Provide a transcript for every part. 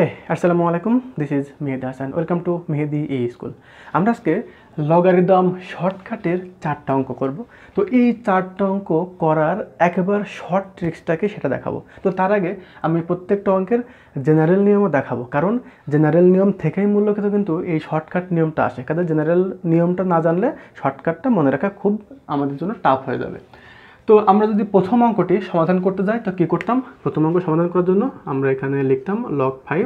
হে আসসালামু আলাইকুম this is Mehedi Hasan welcome to Mehedi e school আমরা আজকে লগারিদম শর্টকাটের চারটা অঙ্ক করব তো এই চারটা অঙ্ক করার একেবারে শর্ট ট্রিক্সটাকে সেটা দেখাবো তো তার আগে আমি প্রত্যেকটা অঙ্কের জেনারেল নিয়মও দেখাবো কারণ জেনারেল নিয়ম থেকেই মূল্যকৃত কিন্তু এই শর্টকাট নিয়মটা আসে কারণ জেনারেল নিয়মটা না জানলে শর্টকাটটা মনে রাখা খুব আমাদের জন্য টাফ হয়ে যাবে তো আমরা যদি প্রথম অঙ্কটি সমাধান করতে যাই তো কী করতাম প্রথম অঙ্ক সমাধান করার জন্য আমরা এখানে লিখতাম লক ফাইভ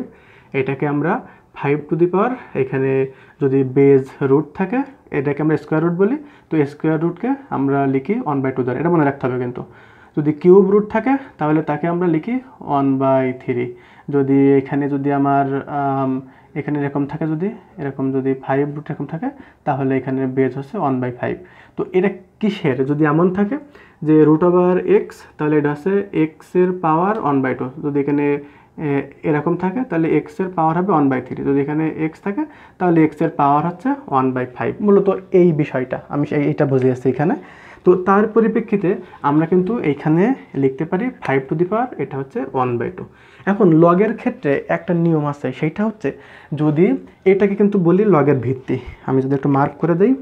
এটাকে আমরা ফাইভ টু দি পাওয়ার এখানে যদি বেজ রুট থাকে এটাকে আমরা স্কোয়ার রুট বলি তো স্কোয়ার রুটকে আমরা লিখি ওয়ান বাই টু দ্বারা এটা মনে রাখতে হবে কিন্তু যদি কিউব রুট থাকে তাহলে তাকে আমরা লিখি ওয়ান বাই থ্রি যদি এখানে যদি আমার এখানে এরকম থাকে যদি এরকম যদি ফাইভ রুট এরকম থাকে তাহলে এখানে বেজ হচ্ছে ওয়ান বাই ফাইভ তো এটা কিসের যদি এমন থাকে যে রুট ওভার এক্স তাহলে এটা হচ্ছে এক্সের পাওয়ার ওয়ান বাই টু যদি এখানে এরকম থাকে তাহলে এক্সের পাওয়ার হবে ওয়ান বাই থ্রি যদি এখানে এক্স থাকে তাহলে এক্সের পাওয়ার হচ্ছে ওয়ান বাই ফাইভ মূলত এই বিষয়টা আমি এইটা বুঝিয়েছি এখানে তো তার পরিপ্রেক্ষিতে আমরা কিন্তু এইখানে লিখতে পারি ফাইভ টু দি পাওয়ার এটা হচ্ছে ওয়ান বাই টু এখন লগের ক্ষেত্রে একটা নিয়ম আছে সেইটা হচ্ছে যদি এটাকে কিন্তু বলি লগের ভিত্তি আমি যদি একটু মার্ক করে দিই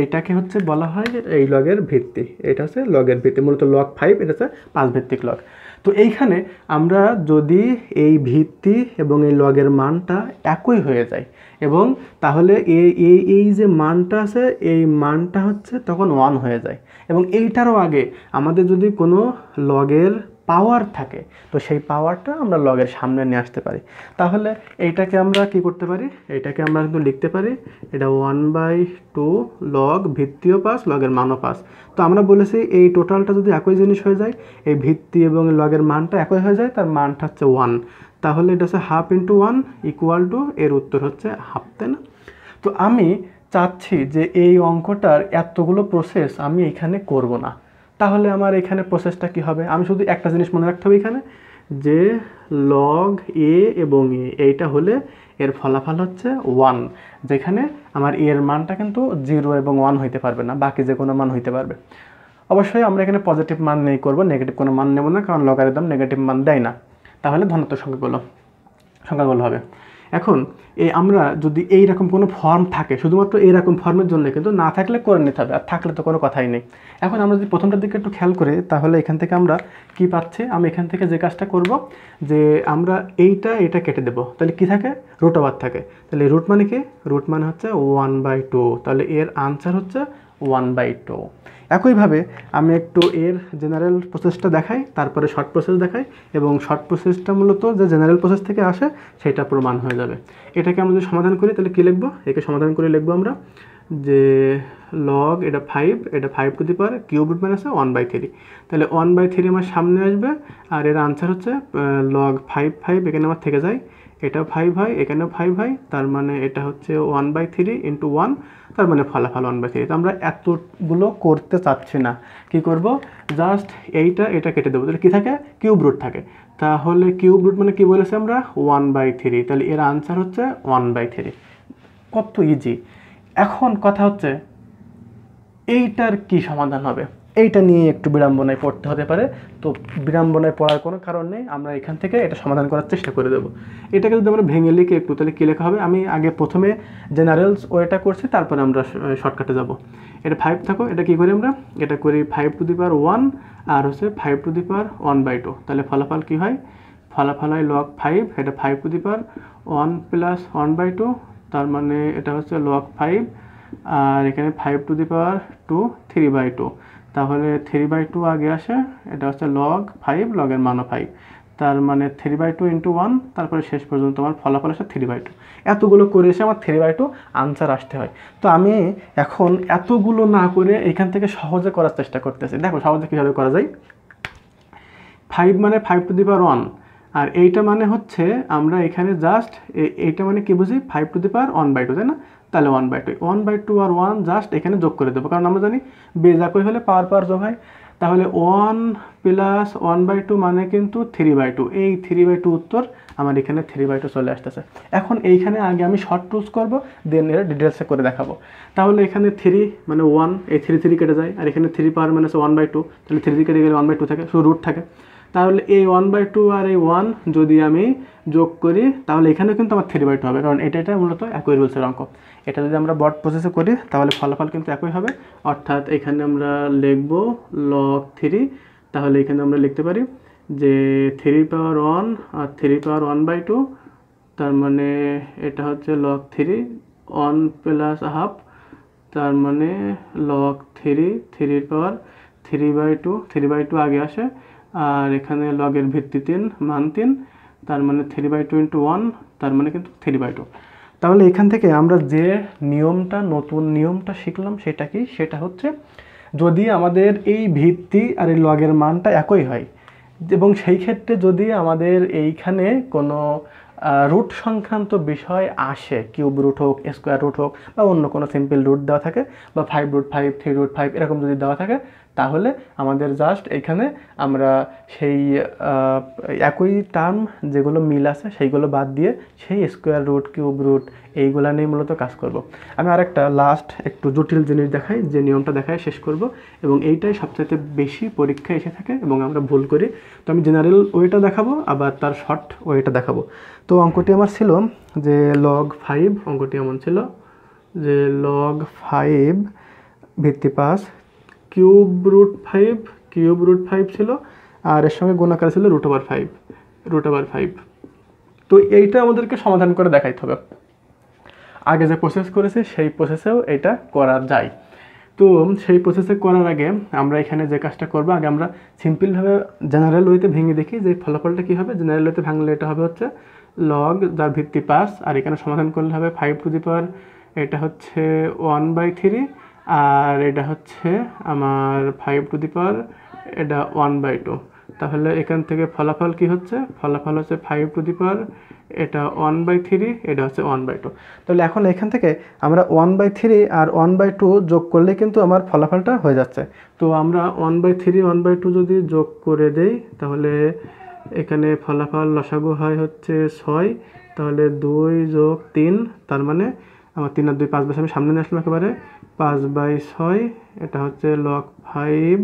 এইটাকে হচ্ছে বলা হয় এই লগের ভিত্তি এটা হচ্ছে লগের ভিত্তি মূলত লগ ফাইভ এটা হচ্ছে পাঁচ ভিত্তিক লগ তো এইখানে আমরা যদি এই ভিত্তি এবং এই লগের মানটা একই হয়ে যায় এবং তাহলে এই এই যে মানটা আছে এই মানটা হচ্ছে তখন ওয়ান হয়ে যায় এবং এইটারও আগে আমাদের যদি কোনো লগের পাওয়ার থাকে তো সেই পাওয়ারটা আমরা লগের সামনে নিয়ে আসতে পারি তাহলে এইটাকে আমরা কি করতে পারি এইটাকে আমরা কিন্তু লিখতে পারি এটা ওয়ান বাই টু লগ ভিত্তিও পাস লগের মানও পাস তো আমরা বলেছি এই টোটালটা যদি একই জিনিস হয়ে যায় এই ভিত্তি এবং লগের মানটা একই হয়ে যায় তার মানটা হচ্ছে ওয়ান তাহলে এটা হচ্ছে half into one equal to এর উত্তর হচ্ছে হাফ তাই না তো আমি চাচ্ছি যে এই অঙ্কটার এতগুলো প্রসেস আমি এখানে করব না তাহলে আমার এখানে প্রসেসটা কি হবে আমি শুধু একটা জিনিস মনে রাখতে হবে এখানে যে লগ এ এবং এ এইটা হলে এর ফলাফল হচ্ছে ওয়ান যেখানে আমার এর মানটা কিন্তু জিরো এবং ওয়ান হইতে পারবে না বাকি যে কোনো মান হইতে পারবে অবশ্যই আমরা এখানে পজিটিভ মান নেই করবো নেগেটিভ কোনো মান নেব না কারণ লগারিদম নেগেটিভ মান দেয় না তাহলে ধনাত্মক সংখ্যাগুলো সংখ্যাগুলো হবে এখন এই আমরা যদি এই রকম কোনো ফর্ম থাকে শুধুমাত্র এই রকম ফর্মের জন্য কিন্তু না থাকলে করে নিতে হবে আর থাকলে তো কোনো কথাই নেই এখন আমরা যদি প্রথমটার দিকে একটু খেয়াল করে তাহলে এখান থেকে আমরা কি পাচ্ছি আমি এখান থেকে যে কাজটা করব যে আমরা এইটা এটা কেটে দেব তাহলে কি থাকে রুট ওভার থাকে তাহলে রুট মানে কি রুট মানে হচ্ছে ওয়ান বাই টু তাহলে এর আনসার হচ্ছে ওয়ান বাই টু একইভাবে আমি একটু এর জেনারেল প্রসেসটা দেখাই তারপরে শর্ট প্রসেস দেখাই এবং শর্ট প্রসেসটা মূলত যে জেনারেল প্রসেস থেকে আসে সেটা প্রমাণ হয়ে যাবে এটাকে আমরা যদি সমাধান করি তাহলে কী লিখবো একে সমাধান করে লিখবো আমরা যে লগ এটা ফাইভ এটা five to the power cube root minus one by three তাহলে ওয়ান বাই থ্রি আমার সামনে আসবে আর এর আনসার হচ্ছে লগ ফাইভ ফাইভ এখানে আমার থেকে যায় এটা ফাইভ হয় এখানে ফাইভ হয় তার মানে এটা হচ্ছে one by three into one তার মানে ফলাফল ওয়ান বাই থ্রি তো আমরা এতগুলো করতে চাচ্ছি না কি করব জাস্ট এইটা এটা কেটে দেবো তাহলে কী থাকে কিউব রুট থাকে তাহলে কিউব রুট মানে কি বলেছি আমরা ওয়ান বাই থ্রি তাহলে এর আনসার হচ্ছে ওয়ান বাই থ্রি কত ইজি এখন কথা হচ্ছে এইটার কি সমাধান হবে এইটা নিয়ে একটু বিড়ম্বনায় পড়তে হতে পারে তো বিড়ম্বনায় পড়ার কোনো কারণ নেই আমরা এখান থেকে এটা সমাধান করার চেষ্টা করে দেবো এটাকে যদি আমরা ভেঙে লিখে একটু তাহলে কী লেখা হবে আমি আগে প্রথমে জেনারেলস ওয়েটা করছি তারপরে আমরা শর্টকাটে যাব এটা ফাইভ থাকো এটা কী করি আমরা এটা করি five to the power one আর হচ্ছে five to the power one by two তাহলে ফলাফল কী হয় ফলাফল হয় লক ফাইভ এটা five to the power one plus one by two তার মানে এটা হচ্ছে লক ফাইভ আর এখানে five to the power to three by two তাহলে থ্রি বাই টু আগে আসে এটা হচ্ছে লগ ফাইভ লগের মানও ফাইভ তার মানে three by two into one তারপরে শেষ পর্যন্ত আমার ফলাফল আসে থ্রি বাই টু এতগুলো করে এসে আমার থ্রি বাই টু আনসার আসতে হয় তো আমি এখন এতগুলো না করে এখান থেকে সহজে করার চেষ্টা করতেছি দেখো সহজে কীভাবে করা যায় ফাইভ মানে five to the power one আর এইটা মানে হচ্ছে আমরা এখানে জাস্ট এইটা মানে কি বুঝি five to the power one by two তাই না তাহলে one by two one by two আর ওয়ান জাস্ট এখানে যোগ করে দেবো কারণ আমরা জানি বেজাকই হলে পাওয়ার পাওয়ার যোগ হয় তাহলে one plus one by two মানে কিন্তু থ্রি বাই টু এই থ্রি বাই টু উত্তর আমার এখানে থ্রি বাই টু চলে আসতেছে এখন এইখানে আগে আমি শর্ট টুজ করবো দেন এর ডিটেলসে করে দেখাবো তাহলে এখানে থ্রি মানে ওয়ান এই থ্রি থ্রি কেটে যায় আর এখানে three power minus one by two তাহলে থ্রি কেটে গেলে ওয়ান বাই টু থাকে শুধু রুট থাকে তাহলে এই ওয়ান বাই টু আর এই ওয়ান যদি আমি যোগ করি তাহলে এখানেও কিন্তু আমার থ্রি বাই টু হবে কারণ এটা এটা মূলত একই রুলসের অঙ্ক এটা যদি আমরা বট প্রসেসে করি তাহলে ফলাফল কিন্তু একই হবে অর্থাৎ এখানে আমরা লিখবো লক থ্রি তাহলে এখানে আমরা লিখতে পারি যে থ্রি পাওয়ার ওয়ান আর three power one by two তার মানে এটা হচ্ছে log three one plus half তার মানে লক থ্রি থ্রির power three by two three by two আগে আসে আর এখানে লগের ভিত্তি তিন মান তিন তার মানে থ্রি বাই ইন্টু ওয়ান তার মানে কিন্তু থ্রি বাই টু তাহলে এখান থেকে আমরা যে নিয়মটা নতুন নিয়মটা শিখলাম সেটা কি সেটা হচ্ছে যদি আমাদের এই ভিত্তি আর এই লগের মানটা একই হয় এবং সেই ক্ষেত্রে যদি আমাদের এইখানে কোনো রুট সংক্রান্ত বিষয় আসে কিউব রুট হোক স্কোয়ার রুট হোক বা অন্য কোনো সিম্পল রুট দেওয়া থাকে বা five root five three root five এরকম যদি দেওয়া থাকে তাহলে আমাদের জাস্ট এখানে আমরা সেই একই টার্ম যেগুলো মিল আছে সেইগুলো বাদ দিয়ে সেই স্কোয়ার রুট কিউব রুট এইগুলা নিয়ে মূলত কাজ করব। আমি আরেকটা লাস্ট একটু জটিল জিনিস দেখাই যে নিয়মটা দেখায় শেষ করব এবং এইটাই সবচাইতে বেশি পরীক্ষা এসে থাকে এবং আমরা ভুল করি তো আমি জেনারেল ওয়েটা দেখাবো আবার তার শর্ট ওয়েটা দেখাবো তো অঙ্কটি আমার ছিল যে লগ ফাইভ অঙ্কটি এমন ছিল যে লগ ফাইভ ভিত্তি পাস cube root five cube root five ছিল আর এর সঙ্গে গুণাকার ছিল root over five root over five তো এইটা আমাদেরকে সমাধান করে দেখাইতে হবে আগে যে প্রসেস করেছে সেই প্রসেসেও এটা করা যায় তো সেই প্রসেসে করার আগে আমরা এখানে যে কাজটা করবো আগে আমরা সিম্পলভাবে জেনারেল ওয়েতে ভেঙে দেখি যে ফলাফলটা কী হবে জেনারেল ওয়েতে ভাঙলে এটা হবে হচ্ছে লগ যার ভিত্তি পাস আর এখানে সমাধান করলে হবে ফাইভ টু দি পাওয়ার এটা হচ্ছে ওয়ান বাই থ্রি আর এটা হচ্ছে আমার ফাইভ টু দি পাওয়ার এটা ওয়ান বাই টু তাহলে এখান থেকে ফলাফল কি হচ্ছে ফলাফল হচ্ছে ফাইভ টু দি পাওয়ার এটা ওয়ান বাই থ্রি এটা হচ্ছে ওয়ান বাই টু তাহলে এখন এখান থেকে আমরা ওয়ান বাই থ্রি আর ওয়ান বাই টু যোগ করলে কিন্তু আমার ফলাফলটা হয়ে যাচ্ছে তো আমরা one by three one by two যদি যোগ করে দেই তাহলে এখানে ফলাফল লসাগু হয় হচ্ছে ছয় তাহলে দুই যোগ তিন তার মানে আমার তিন আর দুই পাঁচ বাইশ আমি সামনে নিয়ে আসলাম একেবারে পাঁচ বাই ছয় এটা হচ্ছে লক ফাইভ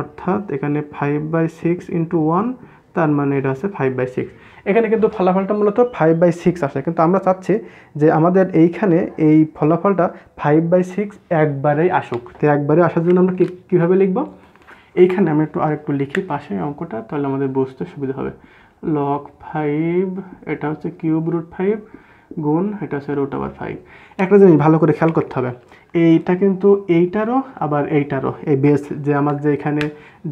অর্থাৎ এখানে five by six into one তার মানে এটা আছে ফাইভ বাই সিক্স এখানে কিন্তু ফলাফলটা মূলত ফাইভ বাই সিক্স আসে কিন্তু আমরা চাচ্ছি যে আমাদের এইখানে এই ফলাফলটা ফাইভ বাই সিক্স একবারেই আসুক তো একবারে আসার জন্য আমরা কীভাবে লিখব এইখানে আমি একটু আরেকটু লিখি পাশে অঙ্কটা তাহলে আমাদের বুঝতে সুবিধা হবে লক ফাইভ এটা হচ্ছে কিউব রুট ফাইভ গুণ এটা হচ্ছে রুট ওভার ফাইভ একটা জিনিস ভালো করে খেয়াল করতে হবে এইটা কিন্তু এইটারও আবার এইটারও এই বেস যে আমার যে এখানে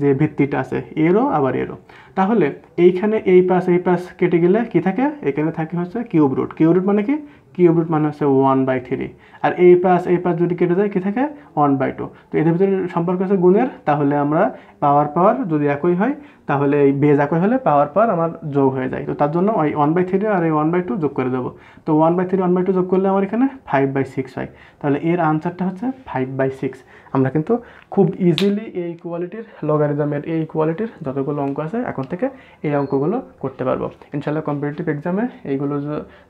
যে ভিত্তিটা আছে এরও আবার এরও তাহলে এইখানে এই পাশ এই পাশ কেটে গেলে কি থাকে এখানে থাকে হচ্ছে কিউব রুট কিউব রুট মানে কি কিউব রুট মানে হচ্ছে ওয়ান বাই থ্রি আর এই পাশ এই পাশ যদি কেটে যায় কি থাকে ওয়ান বাই টু তো এদের ভিতরে সম্পর্ক আছে গুণের তাহলে আমরা পাওয়ার পাওয়ার যদি একই হয় তাহলে এই বেজ একই হলে পাওয়ার পাওয়ার আমার যোগ হয়ে যায় তো তার জন্য ওই ওয়ান বাই থ্রি আর এই ওয়ান বাই টু যোগ করে দেবো তো one by three one by two যোগ করলে আমার এখানে ফাইভ বাই সিক্স হয় তাহলে এর আনসার অ্যান্সারটা হচ্ছে ফাইভ বাই সিক্স আমরা কিন্তু খুব ইজিলি এই কোয়ালিটির লগারিদমের এই কোয়ালিটির যতগুলো অঙ্ক আছে এখন থেকে এই অঙ্কগুলো করতে পারবো ইনশাল্লাহ কম্পিটিটিভ এক্সামে এইগুলো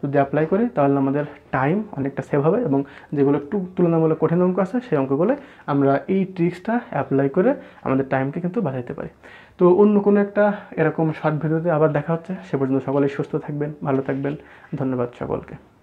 যদি অ্যাপ্লাই করি তাহলে আমাদের টাইম অনেকটা সেভ হবে এবং যেগুলো একটু তুলনামূলক কঠিন অঙ্ক আছে সেই অঙ্কগুলো আমরা এই ট্রিক্সটা অ্যাপ্লাই করে আমাদের টাইমকে কিন্তু বাঁচাইতে পারি তো অন্য কোনো একটা এরকম শর্ট ভিডিওতে আবার দেখা হচ্ছে সে পর্যন্ত সকলেই সুস্থ থাকবেন ভালো থাকবেন ধন্যবাদ সকলকে